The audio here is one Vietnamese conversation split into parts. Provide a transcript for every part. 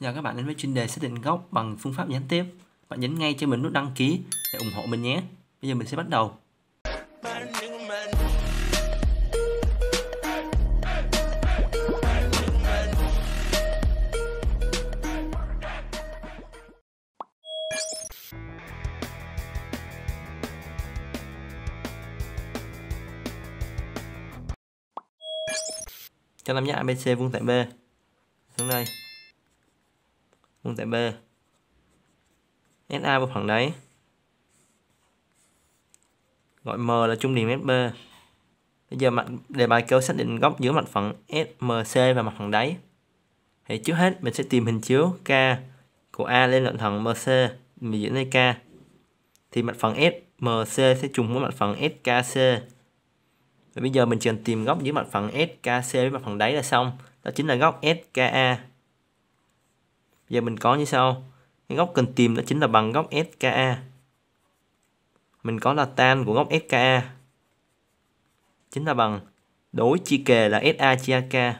Xin chào các bạn đến với chuyên đề xác định góc bằng phương pháp gián tiếp. Bạn nhấn ngay cho mình nút đăng ký để ủng hộ mình nhé. Bây giờ mình sẽ bắt đầu. cho tam giác ABC vuông tại B xuống đây Nguyên tại B. SA vào phần đấy. Gọi M là trung điểm SB. Bây giờ mặt đề bài kêu xác định góc giữa mặt phẳng SMC và mặt phẳng đáy. Thì trước hết mình sẽ tìm hình chiếu K của A lên đoạn thẳng MC mình diễn lên K. Thì mặt phẳng SMC sẽ trùng với mặt phẳng SKC. Và bây giờ mình cần tìm góc giữa mặt phẳng SKC với mặt phẳng đáy là xong. Đó chính là góc SKA. Giờ mình có như sau. Cái góc cần tìm đó chính là bằng góc SKA. Mình có là tan của góc SKA. Chính là bằng đối chia kề là SA chia AK.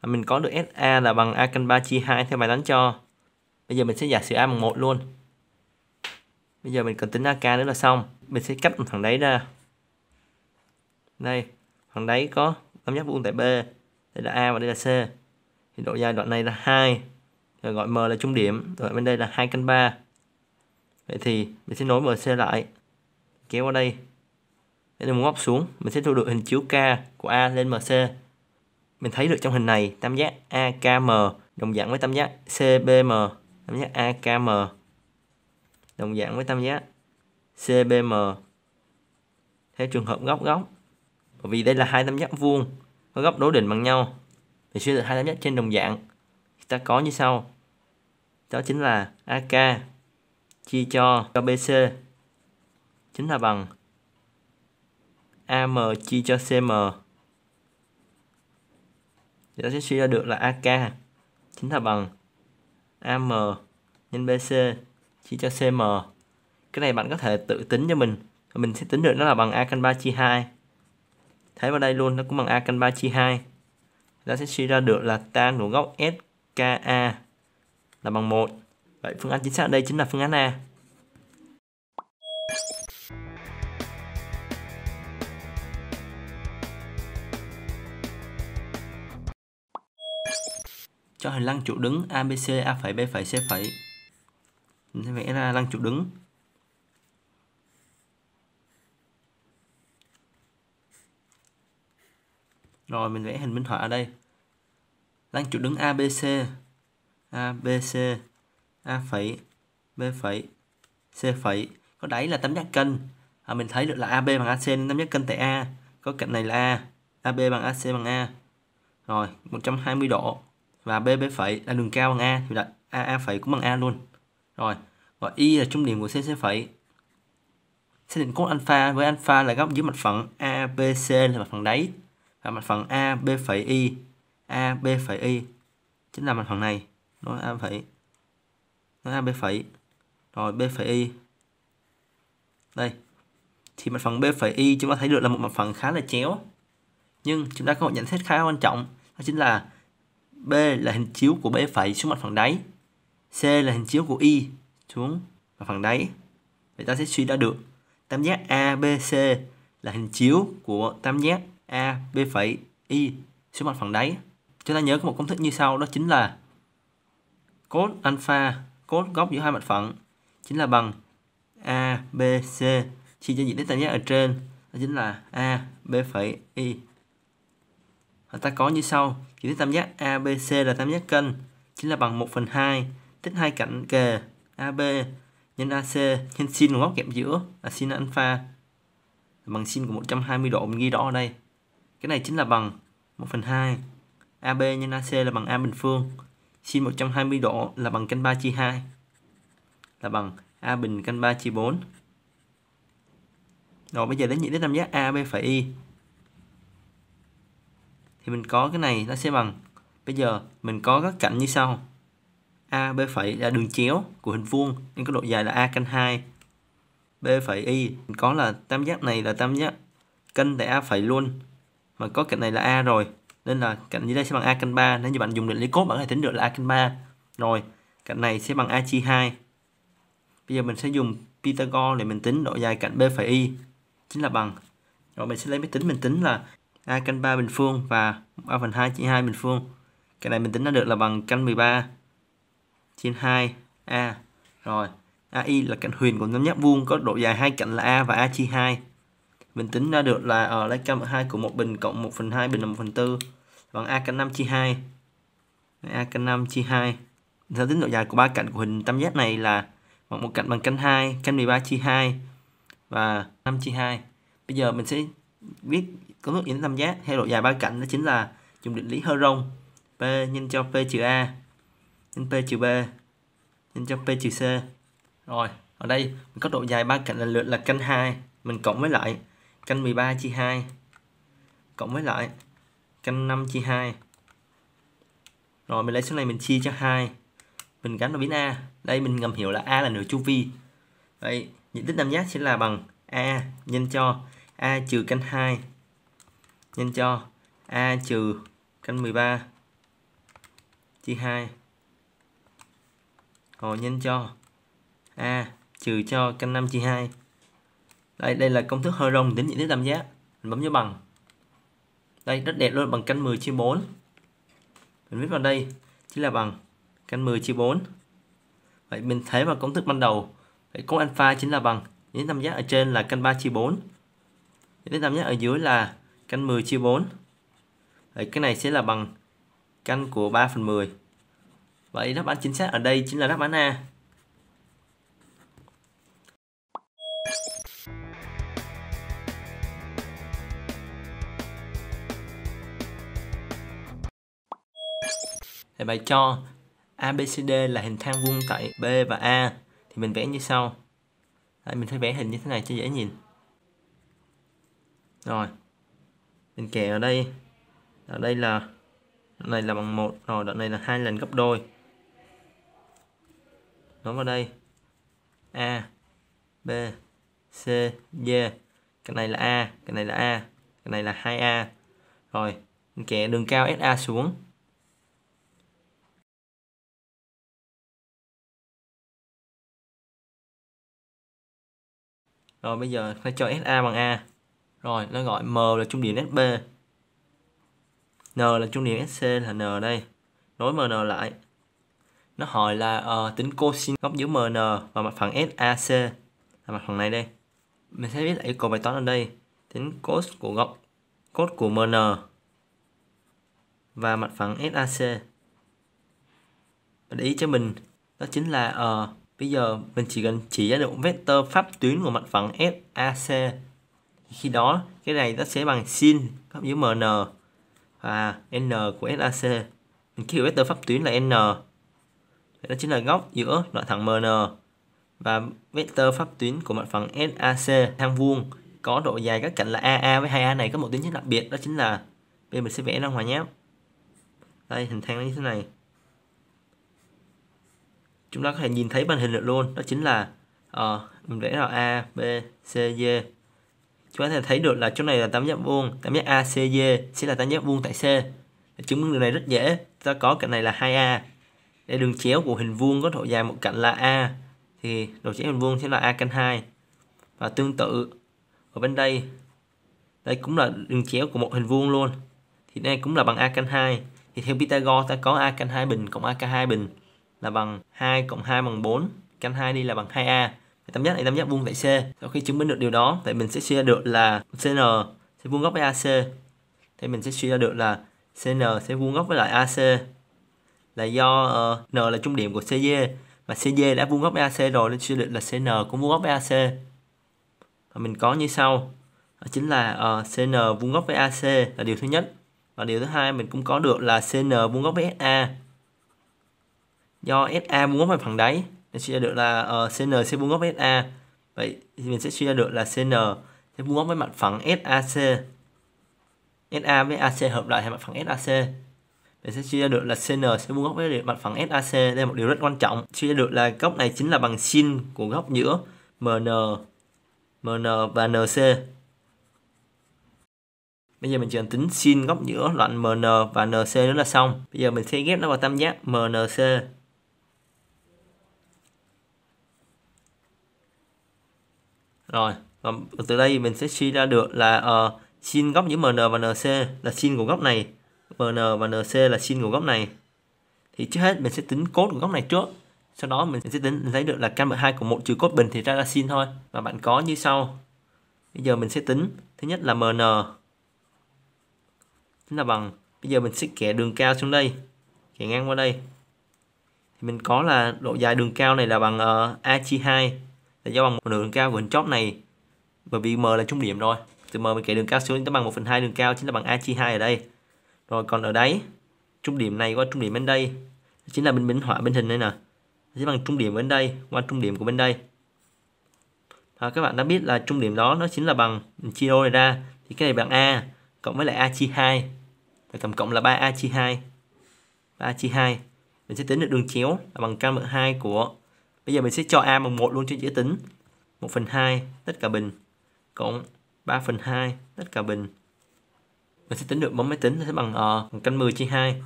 Và mình có được SA là bằng A căn 3 chia 2 theo bài toán cho. Bây giờ mình sẽ giả sử A bằng 1 luôn. Bây giờ mình cần tính AK nữa là xong. Mình sẽ cắt thằng đấy ra. Đây, thằng đấy có tam giác vuông tại B. Đây là A và đây là C thì độ dài đoạn này là 2 rồi gọi M là trung điểm rồi bên đây là 2 căn 3 vậy thì mình sẽ nối MC lại kéo qua đây để đường ngóc xuống mình sẽ thu được hình chiếu K của A lên MC mình thấy được trong hình này tam giác AKM đồng dạng với tam giác CBM tam giác AKM đồng dạng với tam giác CBM theo trường hợp góc góc bởi vì đây là hai tam giác vuông có góc đối định bằng nhau thì suy được hai tam nhất trên đồng dạng ta có như sau. Đó chính là AK chia cho cho BC chính là bằng AM chia cho CM. Thì ta sẽ suy ra được là AK chính là bằng AM nhân BC chia cho CM. Cái này bạn có thể tự tính cho mình. Mình sẽ tính được nó là bằng A căn 3 chia 2. thấy vào đây luôn nó cũng bằng A căn 3 chia 2 ta sẽ suy ra được là tan của góc SKA là bằng 1. Vậy phương án chính xác đây chính là phương án A. Cho hình lăng trụ đứng ABC A', B', C'. Mình sẽ vẽ ra lăng trụ đứng Rồi mình vẽ hình minh họa ở đây. Đang trục đứng ABC. ABC A phẩy B phẩy C phẩy có đáy là tam giác cân À, mình thấy được là AB bằng AC nên tam giác cân tại A. Có cạnh này là A, AB bằng AC bằng A. Rồi, 120 độ và BB phẩy là đường cao bằng A thì là AA phẩy cũng bằng A luôn. Rồi, và Y là trung điểm của CC phẩy. Xác định cos alpha với alpha là góc dưới mặt phẳng ABC là mặt phẳng đáy là mặt phẳng a b phẩy y a b phẩy y chính là mặt phẳng này nó a phẩy nó a b phẩy rồi b phẩy đây thì mặt phẳng b phẩy y chúng ta thấy được là một mặt phẳng khá là chéo nhưng chúng ta có một nhận xét khá quan trọng đó chính là b là hình chiếu của b phẩy xuống mặt phẳng đáy c là hình chiếu của y xuống mặt phẳng đáy vậy ta sẽ suy ra được tam giác abc là hình chiếu của tam giác a b phẩy y xuống mặt phẳng đáy chúng ta nhớ có một công thức như sau đó chính là cos alpha cos góc giữa hai mặt phẳng chính là bằng a b c chia cho diện tích tam giác ở trên đó chính là a b phẩy y và ta có như sau diện tích tam giác abc là tam giác cân, chính là bằng 1 phần 2 tích hai cạnh kề ab nhân ac nhân sin của góc kẹp giữa là sin alpha bằng sin của 120 độ mình ghi rõ ở đây cái này chính là bằng 1 phần 2 AB nhân AC là bằng A bình phương Sin 120 độ là bằng căn 3 chia 2 Là bằng A bình căn 3 chia 4 Rồi bây giờ đến những đến tam giác AB phải Y Thì mình có cái này nó sẽ bằng Bây giờ mình có các cạnh như sau A, B phẩy là đường chéo của hình vuông nên có độ dài là A căn 2 B phẩy Y mình có là tam giác này là tam giác cân tại A phẩy luôn mà có cạnh này là a rồi nên là cạnh dưới đây sẽ bằng a căn 3 nếu như bạn dùng định lý cốt bạn có thể tính được là a căn 3 rồi cạnh này sẽ bằng a chia 2 bây giờ mình sẽ dùng Pythagore để mình tính độ dài cạnh b phẩy y chính là bằng rồi mình sẽ lấy máy tính mình tính là a căn 3 bình phương và a phần 2 chia 2 bình phương cái này mình tính ra được là bằng căn 13 trên 2 a rồi ai là cạnh huyền của nhóm nháp vuông có độ dài hai cạnh là a và a chia 2 mình tính ra được là ở ờ, lấy căn bậc 2 của một bình cộng 1 phần 2 bình là 1 phần 4 bằng a căn 5 chia 2 a căn 5 chia 2 theo tính độ dài của ba cạnh của hình tam giác này là bằng một cạnh bằng căn 2 căn 13 chia 2 và 5 chia 2 bây giờ mình sẽ viết công thức dẫn tam giác theo độ dài ba cạnh đó chính là dùng định lý hơ rong p nhân cho p trừ a nhân p trừ b nhân cho p trừ c rồi ở đây mình có độ dài ba cạnh lần lượt là căn 2 mình cộng với lại căn 13 chia 2 cộng với lại căn 5 chia 2 rồi mình lấy số này mình chia cho 2 mình gắn vào biến A đây mình ngầm hiểu là A là nửa chu vi vậy diện tích tam giác sẽ là bằng A nhân cho A trừ căn 2 nhân cho A trừ căn 13 chia 2 rồi nhân cho A trừ cho căn 5 chia 2 đây đây là công thức hơi rong tính diện tích tam giác mình bấm dấu bằng đây rất đẹp luôn bằng căn 10 chia 4 mình viết vào đây chính là bằng căn 10 chia 4 vậy mình thấy vào công thức ban đầu vậy cos alpha chính là bằng diện tích tam giác ở trên là căn 3 chia 4 diện tích tam giác ở dưới là căn 10 chia 4 vậy cái này sẽ là bằng căn của 3 phần 10 vậy đáp án chính xác ở đây chính là đáp án A thì bài cho ABCD là hình thang vuông tại B và A thì mình vẽ như sau. Đấy, mình sẽ vẽ hình như thế này cho dễ nhìn. Rồi. Mình kẻ ở đây. Ở đây là đoạn này là bằng một rồi đoạn này là hai lần gấp đôi. Nó vào đây. A B C D. Cái này là A, cái này là A, cái này là 2A. Rồi, mình kẻ đường cao SA xuống rồi bây giờ nó cho SA bằng A rồi nó gọi M là trung điểm SB N là trung điểm SC là N đây nối MN lại nó hỏi là uh, tính cosin góc giữa MN và mặt phẳng SAC là mặt phẳng này đây mình sẽ viết lại yêu cầu bài toán ở đây tính cos của góc cos của MN và mặt phẳng SAC và để ý cho mình đó chính là uh, Bây giờ mình chỉ cần chỉ ra được vector pháp tuyến của mặt phẳng SAC. Khi đó cái này nó sẽ bằng sin cộng với MN và n của SAC. Mình kêu vector pháp tuyến là n. Vậy đó chính là góc giữa đoạn thẳng MN và vector pháp tuyến của mặt phẳng SAC thang vuông có độ dài các cạnh là AA với 2A này có một tính chất đặc biệt đó chính là bây giờ mình sẽ vẽ ra ngoài nhé. Đây hình thang nó như thế này chúng ta có thể nhìn thấy màn hình được luôn đó chính là uh, mình vẽ là A B C D chúng ta có thể thấy được là chỗ này là tam giác vuông tam giác A C D sẽ là tam giác vuông tại C để chứng minh điều này rất dễ ta có cạnh này là 2A để đường chéo của hình vuông có độ dài một cạnh là A thì độ chéo hình vuông sẽ là A căn 2 và tương tự ở bên đây đây cũng là đường chéo của một hình vuông luôn thì đây cũng là bằng A căn 2 thì theo Pythagore ta có A căn 2 bình cộng A căn 2 bình là bằng 2 cộng 2 bằng 4 căn 2 đi là bằng 2a tam giác này tam giác vuông tại C sau khi chứng minh được điều đó vậy mình sẽ suy ra được là CN sẽ vuông góc với AC thì mình sẽ suy ra được là CN sẽ vuông góc với lại AC là do uh, N là trung điểm của cd mà cd đã vuông góc với AC rồi nên suy được là CN cũng vuông góc với AC và mình có như sau đó chính là uh, ờ, CN vuông góc với AC là điều thứ nhất và điều thứ hai mình cũng có được là CN vuông góc với SA do SA vuông góc vào phần đáy mình suy ra được là uh, ờ, CN sẽ vuông góc SA vậy thì mình sẽ suy ra được là CN sẽ vuông góc với mặt phẳng SAC SA với AC hợp lại thành mặt phẳng SAC mình sẽ suy ra được là CN sẽ vuông góc với mặt phẳng SAC đây là một điều rất quan trọng suy ra được là góc này chính là bằng sin của góc giữa MN MN và NC Bây giờ mình chỉ cần tính sin góc giữa đoạn MN và NC nữa là xong. Bây giờ mình sẽ ghép nó vào tam giác MNC. rồi và từ đây mình sẽ suy ra được là uh, ờ, sin góc giữa mn và nc là sin của góc này mn và nc là sin của góc này thì trước hết mình sẽ tính cốt của góc này trước sau đó mình sẽ tính lấy được là căn bậc hai của một trừ cốt bình thì ra là sin thôi và bạn có như sau bây giờ mình sẽ tính thứ nhất là mn tính là bằng bây giờ mình sẽ kẻ đường cao xuống đây kẻ ngang qua đây thì mình có là độ dài đường cao này là bằng uh, a chia 2 là do bằng một nửa đường cao của hình chóp này bởi vì m là trung điểm rồi từ m mình kẻ đường cao xuống tới bằng 1 phần 2 đường cao chính là bằng a chia 2 ở đây rồi còn ở đấy trung điểm này qua trung điểm bên đây chính là bên minh họa bên hình đây nè sẽ bằng trung điểm bên đây qua trung điểm của bên đây à, các bạn đã biết là trung điểm đó nó chính là bằng chia đôi này ra thì cái này bằng a cộng với lại a chia 2 và tổng cộng là 3a chia 2 3a chia 2 mình sẽ tính được đường chéo là bằng căn bậc 2 của Bây giờ mình sẽ cho A bằng 1 luôn trên chữ tính. 1 phần 2 tất cả bình cộng 3 phần 2 tất cả bình. Mình sẽ tính được bấm máy tính sẽ bằng uh, bằng căn 10 chia 2.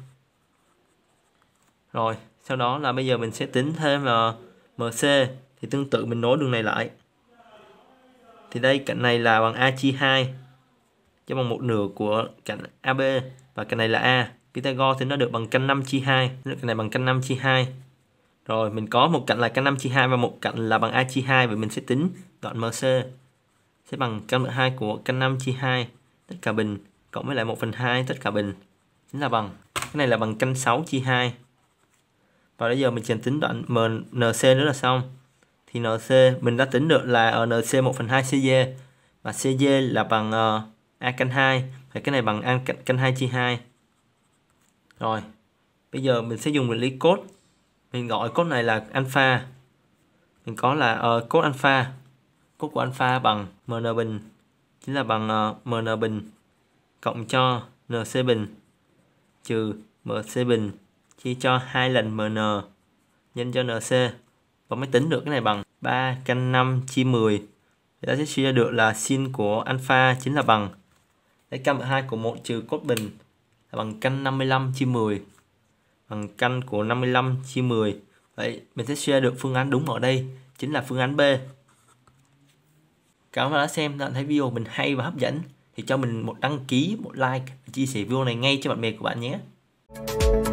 Rồi, sau đó là bây giờ mình sẽ tính thêm là MC thì tương tự mình nối đường này lại. Thì đây cạnh này là bằng A chia 2 cho bằng một nửa của cạnh AB và cạnh này là A. Pythagore thì nó được bằng căn 5 chia 2, cạnh này bằng căn 5 chia 2. Rồi mình có một cạnh là căn 5 chia 2 và một cạnh là bằng a chia 2 vậy mình sẽ tính đoạn MC sẽ bằng căn lượng 2 của căn 5 chia 2 tất cả bình cộng với lại 1 phần 2 tất cả bình chính là bằng cái này là bằng căn 6 chia 2 và bây giờ mình chỉ tính đoạn MNC nữa là xong thì NC mình đã tính được là ở NC 1 phần 2 cd và cd là bằng uh, A căn 2 và cái này bằng A căn, căn 2 chia 2 rồi bây giờ mình sẽ dùng nguyên lý cốt mình gọi cốt này là alpha mình có là uh, alpha cốt của alpha bằng mn bình chính là bằng uh, ờ, mn bình cộng cho nc bình trừ mc bình chia cho hai lần mn nhân cho nc và mới tính được cái này bằng 3 căn 5 chia 10 thì ta sẽ suy ra được là sin của alpha chính là bằng lấy căn 2 của 1 trừ cốt bình là bằng căn 55 chia 10 bằng căn của 55 chia 10. Vậy mình sẽ share được phương án đúng ở đây, chính là phương án B. Cảm ơn đã xem, đã thấy video mình hay và hấp dẫn thì cho mình một đăng ký, một like chia sẻ video này ngay cho bạn bè của bạn nhé.